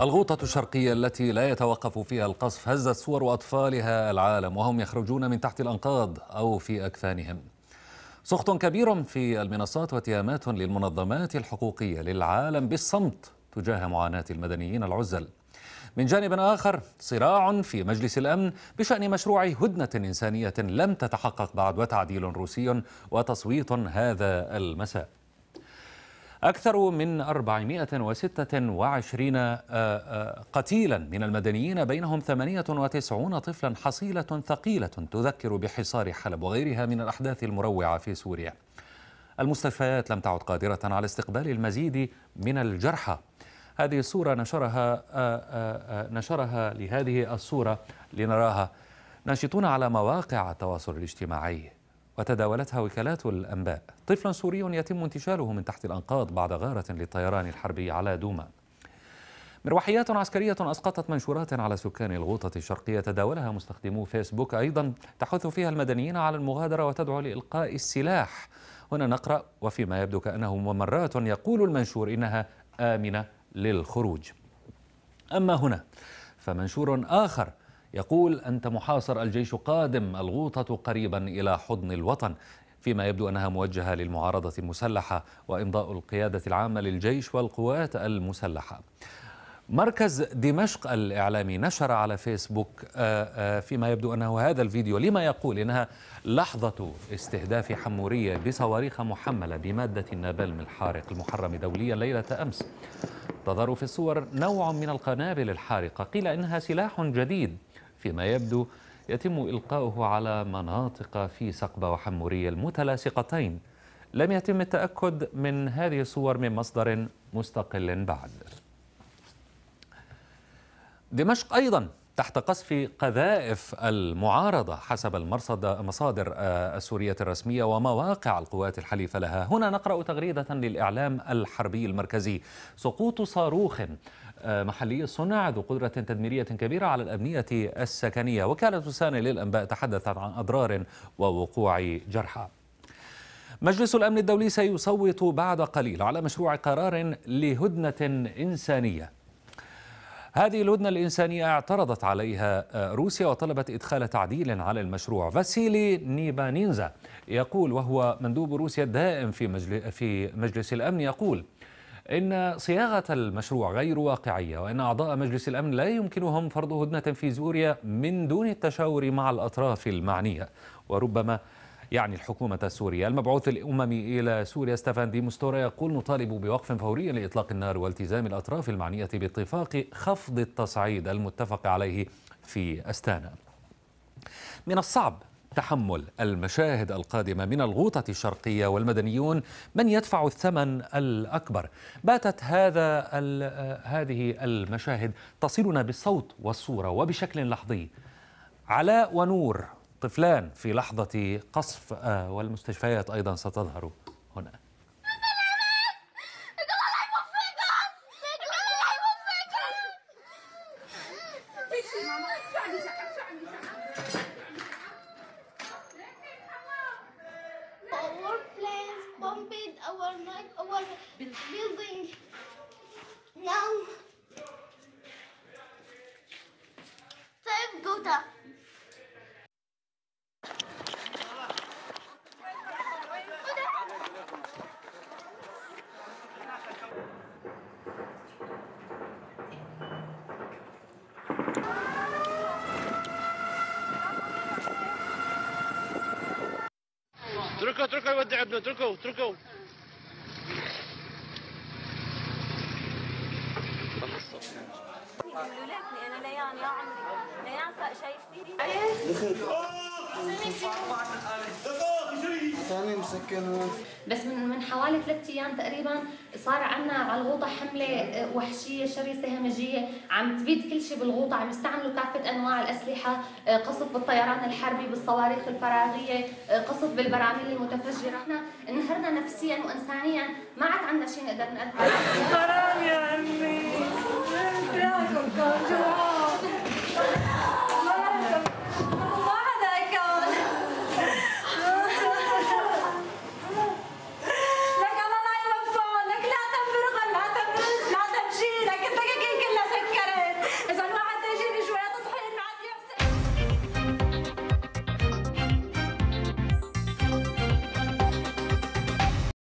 الغوطة الشرقية التي لا يتوقف فيها القصف هزت صور أطفالها العالم وهم يخرجون من تحت الأنقاض أو في أكفانهم سخط كبير في المنصات واتهامات للمنظمات الحقوقية للعالم بالصمت تجاه معاناة المدنيين العزل من جانب آخر صراع في مجلس الأمن بشأن مشروع هدنة إنسانية لم تتحقق بعد وتعديل روسي وتصويت هذا المساء أكثر من 426 آه، آه، قتيلا من المدنيين بينهم 98 طفلا حصيلة ثقيلة تذكر بحصار حلب وغيرها من الأحداث المروعة في سوريا المستشفيات لم تعد قادرة على استقبال المزيد من الجرحى هذه الصورة نشرها آه، نشرها لهذه الصورة لنراها ناشطون على مواقع التواصل الاجتماعي وتداولتها وكالات الأنباء طفل سوري يتم انتشاله من تحت الأنقاض بعد غارة للطيران الحربي على دوما مروحيات عسكرية أسقطت منشورات على سكان الغوطة الشرقية تداولها مستخدمو فيسبوك أيضا تحث فيها المدنيين على المغادرة وتدعو لإلقاء السلاح هنا نقرأ وفيما يبدو كأنه ممرات يقول المنشور إنها آمنة للخروج أما هنا فمنشور آخر يقول أنت محاصر الجيش قادم الغوطة قريبا إلى حضن الوطن فيما يبدو أنها موجهة للمعارضة المسلحة وإمضاء القيادة العامة للجيش والقوات المسلحة مركز دمشق الإعلامي نشر على فيسبوك آه، آه، فيما يبدو أنه هذا الفيديو لما يقول إنها لحظة استهداف حمورية بصواريخ محملة بمادة النابلم الحارق المحرم دوليا ليلة أمس تظهر في الصور نوع من القنابل الحارقة قيل إنها سلاح جديد فيما يبدو يتم إلقاؤه على مناطق في سقبة وحمورية المتلاصقتين لم يتم التأكد من هذه الصور من مصدر مستقل بعد دمشق أيضا تحت قصف قذائف المعارضة حسب المرصد مصادر آه، السورية الرسمية ومواقع القوات الحليفة لها هنا نقرأ تغريدة للإعلام الحربي المركزي سقوط صاروخ محلي الصنع ذو قدرة تدميرية كبيرة على الأبنية السكنية وكالة ساني للأنباء تحدثت عن أضرار ووقوع جرحى مجلس الأمن الدولي سيصوت بعد قليل على مشروع قرار لهدنة إنسانية هذه الهدنة الإنسانية اعترضت عليها آه، روسيا وطلبت إدخال تعديل على المشروع فاسيلي نيبانينزا يقول وهو مندوب روسيا الدائم في, في مجلس الأمن يقول إن صياغة المشروع غير واقعية وإن أعضاء مجلس الأمن لا يمكنهم فرض هدنة في سوريا من دون التشاور مع الأطراف المعنية وربما يعني الحكومة السورية المبعوث الأممي إلى سوريا دي مستورا يقول نطالب بوقف فوري لإطلاق النار والتزام الأطراف المعنية باتفاق خفض التصعيد المتفق عليه في أستانا من الصعب تحمل المشاهد القادمة من الغوطة الشرقية والمدنيون من يدفع الثمن الأكبر باتت هذا آه، هذه المشاهد تصلنا بالصوت والصورة وبشكل لحظي علاء ونور طفلان في لحظة قصف آه، والمستشفيات أيضا ستظهر هنا موجودة اتركوا اتركوا يودع ابنه اتركوا اتركوا لكني انا ليان يا عمري بس من من حوالي ثلاث ايام تقريبا صار عندنا على الغوطه حمله آه، وحشيه شرسه همجيه عم تبيد كل شيء بالغوطه عم يستعملوا كافه انواع الاسلحه آه، قصف بالطيران الحربي بالصواريخ الفراغيه آه، قصف بالبراميل المتفجره احنا انهرنا نفسيا وانسانيا ما عاد عندنا شيء نقدر نقدمه حرام يا امي